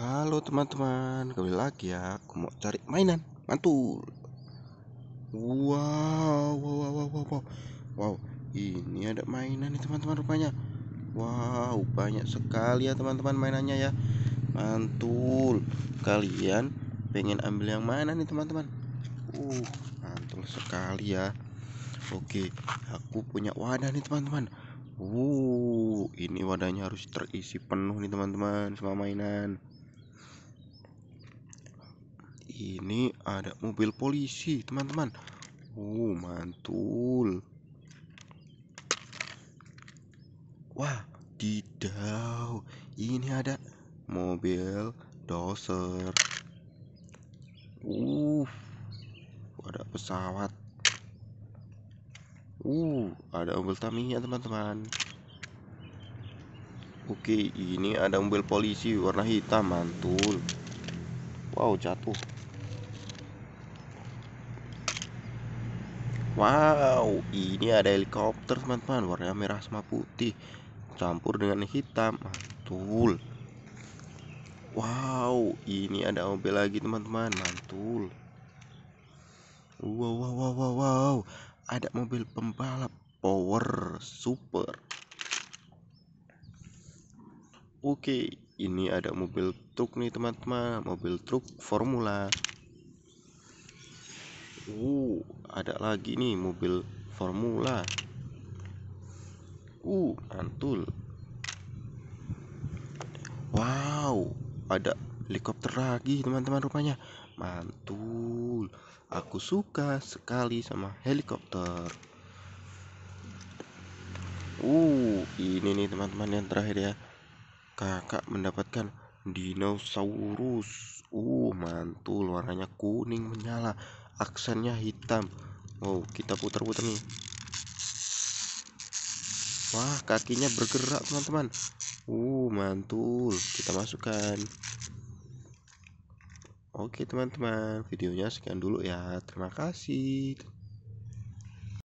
Halo teman-teman, kembali lagi ya. Aku mau cari mainan. Mantul. Wow, wow, wow, wow, wow. Wow, ini ada mainan nih teman-teman rupanya. Wow, banyak sekali ya teman-teman mainannya ya. Mantul. Kalian pengen ambil yang mana nih teman-teman? Uh, mantul sekali ya. Oke, aku punya wadah nih teman-teman. Uh, ini wadahnya harus terisi penuh nih teman-teman semua mainan ini ada mobil polisi teman-teman uh mantul wah didau ini ada mobil doser uh ada pesawat uh ada mobil taminya teman-teman oke ini ada mobil polisi warna hitam mantul wow jatuh wow ini ada helikopter teman-teman warna merah sama putih campur dengan hitam mantul wow ini ada mobil lagi teman-teman mantul wow wow wow wow, wow. ada mobil pembalap power super Oke, okay ini ada mobil truk nih teman-teman mobil truk formula uh ada lagi nih mobil formula uh mantul wow ada helikopter lagi teman-teman rupanya mantul aku suka sekali sama helikopter uh ini nih teman-teman yang terakhir ya kakak mendapatkan dinosaurus uh mantul warnanya kuning menyala aksennya hitam wow kita putar-putar nih wah kakinya bergerak teman-teman uh mantul kita masukkan oke teman-teman videonya sekian dulu ya terima kasih